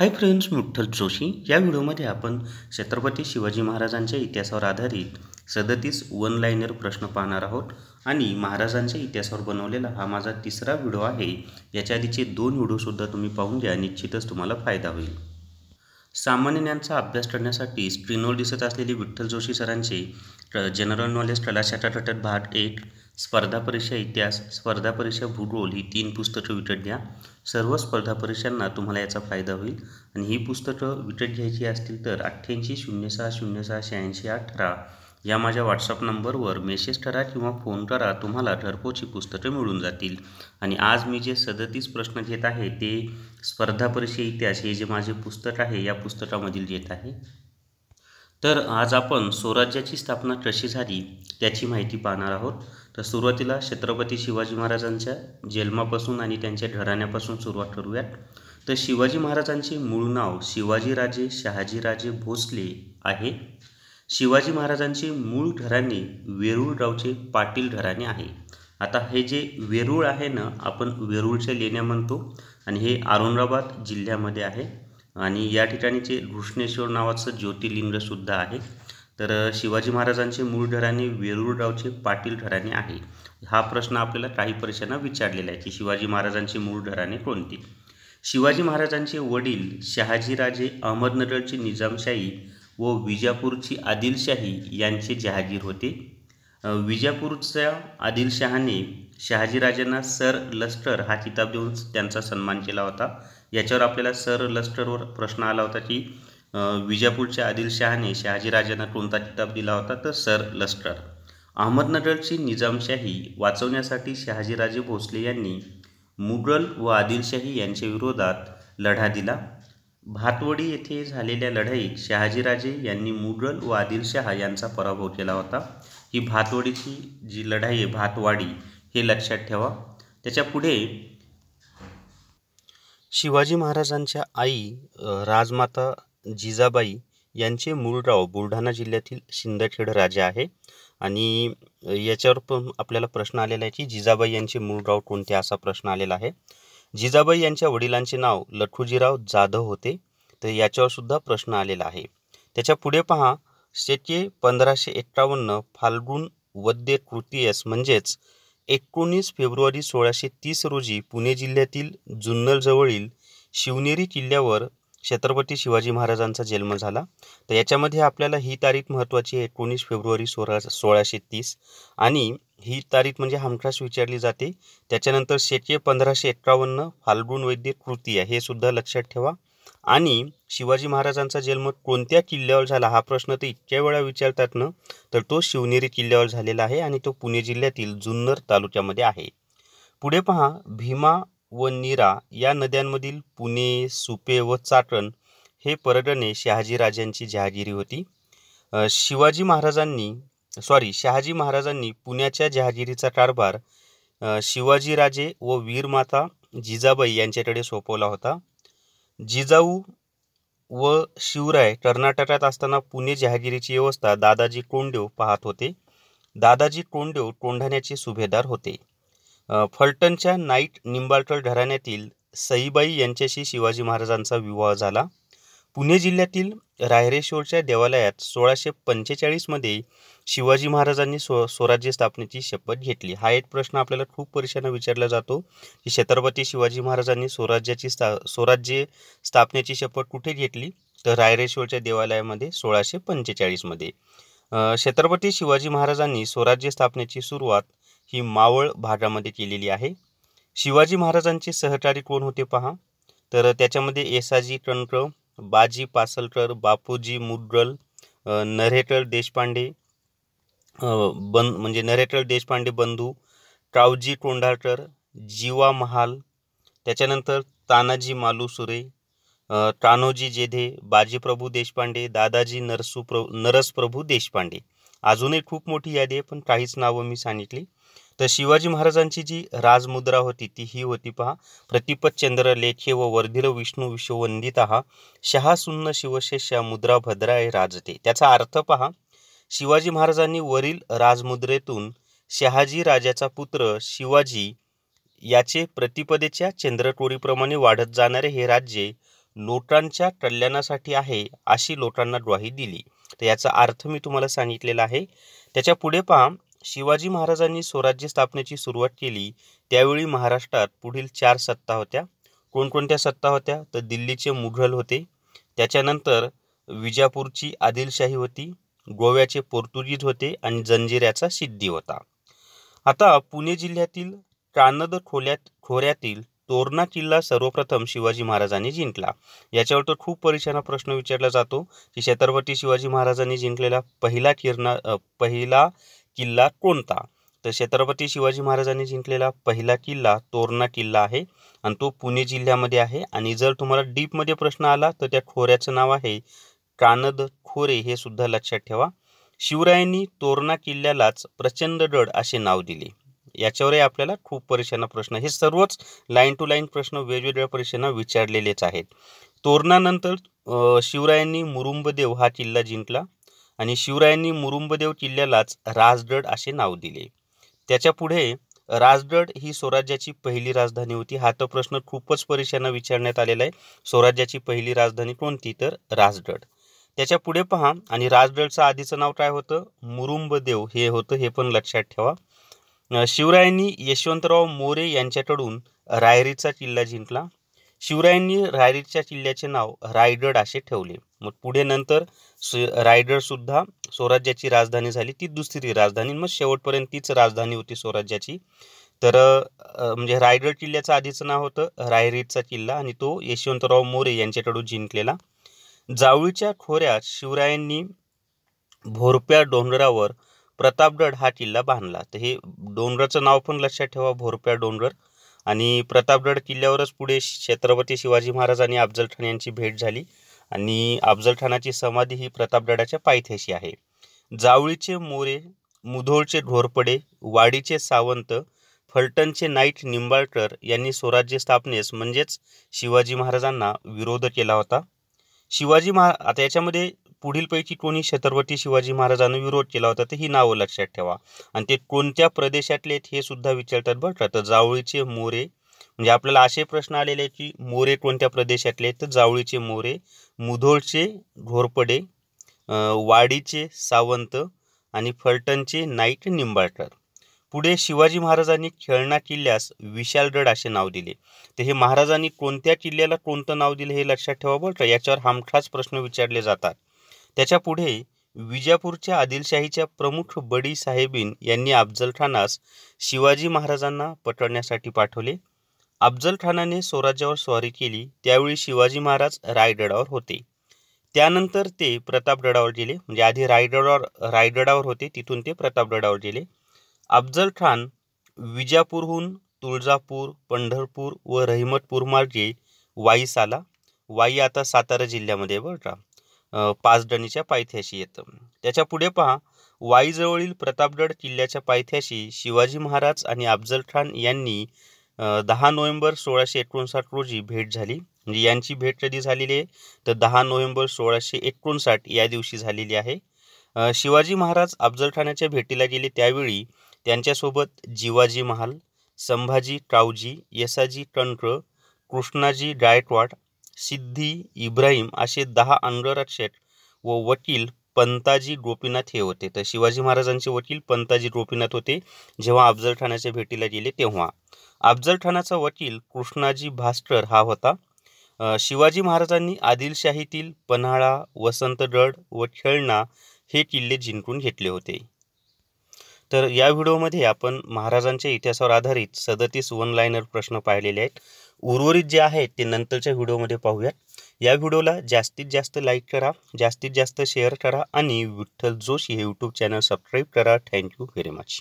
हाय friends मी विठ्ठल जोशी या व्हिडिओमध्ये आपण छत्रपती शिवाजी महाराजांच्या इतिहासावर आधारित सदतीस वन लाईनर प्रश्न पाहणार आहोत आणि महाराजांच्या इतिहासावर बनवलेला हा माझा तिसरा व्हिडिओ आहे याच्या आधीचे दोन व्हिडिओसुद्धा तुम्ही पाहून घ्या निश्चितच तुम्हाला फायदा होईल सामान्य सामान्यांचा अभ्यास करण्यासाठी स्क्रीनवर दिसत असलेली विठ्ठल जोशी सरांचे जनरल नॉलेज कला भाट भाग एक स्पर्धा परीक्षा इतिहास स्पर्धा परीक्षा भूगोल ही तीन पुस्तकं विकत घ्या सर्व स्पर्धा परीक्षांना तुम्हाला याचा फायदा होईल आणि ही पुस्तकं विकत घ्यायची असतील तर अठ्ठ्याऐंशी शून्य सहा शून्य सहा शहाऐंशी अठरा या माझ्या व्हॉट्सअप नंबरवर मेसेज करा किंवा फोन करा तुम्हाला ठरपोची पुस्तकं मिळून जातील आणि आज मी जे सदतीस प्रश्न घेत आहे ते स्पर्धा परीक्षा इतिहास हे जे माझे पुस्तक आहे या पुस्तकामधील घेत आहे तर आज आपण स्वराज्याची स्थापना कशी झाली त्याची माहिती पाहणार आहोत तर सुरुवातीला छत्रपती शिवाजी महाराजांच्या जन्मापासून आणि त्यांच्या घराण्यापासून सुरुवात करूयात तर शिवाजी महाराजांचे मूळ नाव शिवाजीराजे शहाजीराजे भोसले आहे शिवाजी महाराजांचे मूळ घराणे वेरूळ गावचे पाटील घराणे आहे आता हे जे वेरूळ आहे ना आपण वेरूळच्या लेण्या म्हणतो आणि हे औरंगाबाद जिल्ह्यामध्ये आहे आणि या ठिकाणीचे घृष्णेश्वर नावाचं ज्योतिर्लिंगसुद्धा आहे तर शिवाजी महाराजांचे मूळ घराणे वेरूळ पाटील घराणे आहे हा प्रश्न आपल्याला काही परीक्षांना विचारलेला आहे की शिवाजी महाराजांचे मूळ घराणे कोणते शिवाजी महाराजांचे वडील शहाजीराजे अहमदनगरची निजामशाही व विजापूरची आदिलशाही यांचे जहागीर होते विजापूरच्या आदिलशहाने शहाजीराजांना सर लष्कर हा किताब देऊन त्यांचा सन्मान केला होता याच्यावर आपल्याला सर लस्टरवर प्रश्न आला होता की विजापूरच्या आदिलशहाने शहाजीराजांना कोणता किताब दिला होता तर सर लस्टर अहमदनगरची निजामशाही वाचवण्यासाठी शहाजीराजे भोसले यांनी मुघल व आदिलशाही यांच्या विरोधात लढा दिला भातवडी येथे झालेल्या लढाईत शहाजीराजे यांनी मुघल व आदिलशाह यांचा पराभव केला होता ही भातवडीची जी लढाई आहे भातवाडी हे लक्षात ठेवा त्याच्या पुढे शिवाजी महाराजांच्या आई राजमाता जिजाबाई यांचे मूळ गाव बुलढाणा जिल्ह्यातील शिंदखेड राजा आहे आणि याच्यावर पण आपल्याला प्रश्न आलेला आहे की जिजाबाई यांचे मूळ गाव कोणते असा प्रश्न आलेला आहे जिजाबाई यांच्या वडिलांचे नाव लठुजीराव जाधव होते तर याच्यावर सुद्धा प्रश्न आलेला आहे त्याच्या पुढे पहा शेके पंधराशे एक्कावन्न फाल्गुन वद्य तृतीयस म्हणजेच एकोणीस फेब्रुवारी सोळाशे तीस रोजी पुणे जिल्ह्यातील जुन्नरजवळील शिवनेरी किल्ल्यावर छत्रपती शिवाजी महाराजांचा जन्म झाला तर याच्यामध्ये आपल्याला ही तारीख महत्त्वाची आहे एकोणीस फेब्रुवारी सोळा सोळाशे तीस आणि ही तारीख म्हणजे हमखास विचारली जाते त्याच्यानंतर शेके पंधराशे एक्कावन्न फाल्गुन वैद्य कृती आहे हे सुद्धा लक्षात ठेवा आणि शिवाजी महाराजांचा जन्म कोणत्या किल्ल्यावर झाला हा प्रश्न ते इतक्या वेळा विचारतात ना तर तो शिवनेरी किल्ल्यावर झालेला आहे आणि तो पुणे जिल्ह्यातील जुन्नर तालुक्यामध्ये आहे पुढे पहा भीमा व नीरा या नद्यांमधील पुणे सुपे व चाटण हे पर्यटने शहाजीराजांची जहागिरी होती शिवाजी महाराजांनी सॉरी शहाजी महाराजांनी पुण्याच्या जहागिरीचा कारभार शिवाजीराजे व वीरमाता जिजाबाई यांच्याकडे सोपवला होता जिजाऊ व शिवराय कर्नाटकात असताना पुणे जहागिरीची व्यवस्था दादाजी कोंडेव पाहत होते दादाजी कोंडेव कोंढाण्याचे सुभेदार होते फलटणच्या नाईट निंबाळकर घराण्यातील सईबाई यांच्याशी शिवाजी महाराजांचा विवाह झाला पुणे जिल्ह्यातील रायरेश्वरच्या देवालयात सोळाशे पंचेचाळीसमध्ये शिवाजी महाराजांनी स्व स्वराज्य स्थापनेची शपथ घेतली हा एक प्रश्न आपल्याला खूप परीक्षांना विचारला जातो की छत्रपती शिवाजी महाराजांनी स्वराज्याची स्था स्वराज्य स्थापनेची शपथ कुठे घेतली तर रायरेश्वरच्या देवालयामध्ये सोळाशे पंचेचाळीसमध्ये छत्रपती शिवाजी महाराजांनी स्वराज्य स्थापनेची सुरुवात ही मावळ भागामध्ये केलेली आहे शिवाजी महाराजांचे सहकारी कोण होते पहा तर त्याच्यामध्ये एसाजी कणक बाजी पासलकर बापूजी मुद्गल नरेटर देशपांडे बन म्हणजे नरेटर देशपांडे बंधू कावजी कोंढाळकर जीवा महाल त्याच्यानंतर तानाजी मालुसुरे कान्होजी जेधे बाजीप्रभू देशपांडे दादाजी नरसू प्र नरसप्रभू देशपांडे अजूनही खूप मोठी यादी आहे पण काहीच नावं मी सांगितली तर शिवाजी महाराजांची जी राजमुद्रा होती ती ही होती पहा चंद्र लेखे व वर्धिर विष्णू विश्ववंदित हा सुन्न शिवशेष्या मुद्रा भद्राय राजते त्याचा अर्थ पहा शिवाजी महाराजांनी वरील राजमुद्रेतून शहाजी राजाचा पुत्र शिवाजी याचे प्रतिपदेच्या चंद्रकोडीप्रमाणे वाढत जाणारे हे राज्य लोटांच्या कल्याणासाठी आहे अशी लोटांना ग्वाही दिली तर याचा अर्थ मी तुम्हाला सांगितलेला आहे त्याच्या पुढे पहा शिवाजी महाराजांनी स्वराज्य स्थापनेची सुरुवात केली त्यावेळी महाराष्ट्रात पुढील चार सत्ता होत्या कोणकोणत्या सत्ता होत्या तर दिल्लीचे मुघल होते त्याच्यानंतर विजापूरची आदिलशाही होती गोव्याचे पोर्तुगीज होते आणि जंजिऱ्याचा सिद्धी होता आता पुणे जिल्ह्यातील कानद खोल्यात खोऱ्यातील तोरणा किल्ला सर्वप्रथम शिवाजी महाराजांनी जिंकला याच्यावर तर खूप परीक्षांना प्रश्न विचारला जातो की छत्रपती शिवाजी महाराजांनी जिंकलेला पहिला किरणा पहिला किल्ला कोणता तर छत्रपती शिवाजी महाराजांनी जिंकलेला पहिला किल्ला तोरणा किल्ला आहे आणि तो पुणे जिल्ह्यामध्ये आहे आणि जर तुम्हाला डीपमध्ये प्रश्न आला तर त्या खोऱ्याचं नाव आहे कानद खोरे हे सुद्धा लक्षात ठेवा शिवरायांनी तोरणा किल्ल्यालाच प्रचंड गड असे नाव दिले याच्यावरही आपल्याला खूप परीक्षांना प्रश्न हे सर्वच लाईन टू लाईन प्रश्न वेगवेगळ्या परीक्षांना विचारलेलेच आहेत तोरणानंतर शिवरायांनी मुरुंबदेव हा किल्ला जिंकला आणि शिवरायांनी मुरुंबदेव किल्ल्यालाच राजगड असे नाव दिले त्याच्या पुढे राजगड ही स्वराज्याची पहिली राजधानी होती हा तर प्रश्न खूपच परीक्षांना विचारण्यात आलेला आहे स्वराज्याची पहिली राजधानी कोणती तर राजगड त्याच्या पुढे पहा आणि राजगडचं आधीचं नाव काय होतं मुरुंबदेव हे होतं हे पण लक्षात ठेवा शिवरायांनी यशवंतराव मोरे यांच्याकडून रायरीचा किल्ला जिंकला शिवरायांनी रायरीच्या किल्ल्याचे नाव रायगड असे ठेवले मग पुढे नंतर रायगडसुद्धा स्वराज्याची राजधानी झाली ती दुसरी राजधानी मग शेवटपर्यंत तीच राजधानी होती स्वराज्याची तर म्हणजे रायगड किल्ल्याचं आधीचं नाव होतं रायरीचा किल्ला आणि तो यशवंतराव मोरे यांच्याकडून जिंकलेला जावळीच्या खोऱ्यात शिवरायांनी भोरप्या डोंगरावर प्रतापगड हा किल्ला बांधला तर हे डोंगराचं नाव पण लक्षात ठेवा भोरप्या डोंगर आणि प्रतापगड किल्ल्यावरच पुढे छत्रपती शिवाजी महाराज आणि अफजलखान यांची भेट झाली आणि अफजलखानाची समाधी ही प्रतापगडाच्या पायथ्याशी आहे जावळीचे मोरे मुधोळचे ढोरपडे वाडीचे सावंत फलटणचे नाईट निंबाळकर यांनी स्वराज्य स्थापनेस म्हणजेच शिवाजी महाराजांना विरोध केला होता शिवाजी महा आता याच्यामध्ये पुढीलपैकी कोणी छत्रपती शिवाजी महाराजांना विरोध केला होता तर ही नावं लक्षात ठेवा आणि ते कोणत्या प्रदेशातले आहेत हे सुद्धा विचारतात बरं तर जावळीचे मोरे म्हणजे आपल्याला असे प्रश्न आलेले आहेत की मोरे कोणत्या प्रदेशातले आहेत तर जावळीचे मोरे मुधोळचे घोरपडे वाडीचे सावंत आणि फलटणचे नाईट निंबाळकर पुढे शिवाजी महाराजांनी खेळणा किल्ल्यास विशालगड असे नाव दिले तर हे महाराजांनी कोणत्या किल्ल्याला कोणतं नाव दिलं हे लक्षात ठेवा बरं याच्यावर हमखास प्रश्न विचारले जातात त्याच्यापुढे विजापूरच्या आदिलशाहीच्या प्रमुख बडी साहेबीन यांनी अफजलखानास शिवाजी महाराजांना पकडण्यासाठी पाठवले अफजलखानाने स्वराज्यावर स्वारी केली त्यावेळी शिवाजी महाराज रायगडावर होते त्यानंतर ते प्रतापगडावर गेले म्हणजे आधी रायगडावर रायगडावर होते तिथून ते प्रतापगडावर गेले खान विजापूरहून तुळजापूर पंढरपूर व रहिमतपूर मार्गे वाईस आला वाई आता सातारा जिल्ह्यामध्ये बरं का पाचडणीच्या पायथ्याशी येतं त्याच्या पुढे पहा वाईजवळील प्रतापगड किल्ल्याच्या पायथ्याशी शिवाजी महाराज आणि अफजल खान यांनी दहा नोव्हेंबर सोळाशे एकोणसाठ रोजी भेट झाली म्हणजे यांची भेट कधी झालेली आहे तर दहा नोव्हेंबर सोळाशे एकोणसाठ या दिवशी झालेली आहे शिवाजी महाराज अफजलखानाच्या भेटीला गेले त्यावेळी त्यांच्यासोबत जिवाजी महाल संभाजी कावजी यसाजी कणक कृष्णाजी गायकवाड सिद्धी इब्राहिम असे दहा अंगरक्षक व वकील पंताजी गोपीनाथ हे होते तर शिवाजी महाराजांचे वकील पंताजी गोपीनाथ होते जेव्हा अफजलखानाच्या भेटीला गेले तेव्हा अफजलखानाचा वकील कृष्णाजी भास्कर हा होता शिवाजी महाराजांनी आदिलशाहीतील पन्हाळा वसंतगड व खेळणा हे किल्ले जिंकून घेतले होते तर या व्हिडिओमध्ये आपण महाराजांच्या इतिहासावर आधारित सदतीस वन लायनर प्रश्न पाहिलेले आहेत उर्वरित जे आहे ते नंतरच्या व्हिडिओमध्ये पाहूयात या व्हिडिओला जास्तीत जास्त लाईक करा जास्तीत जास्त शेअर करा आणि विठ्ठल जोशी हे यूट्यूब चॅनल सबस्क्राईब करा थँक्यू व्हेरी मच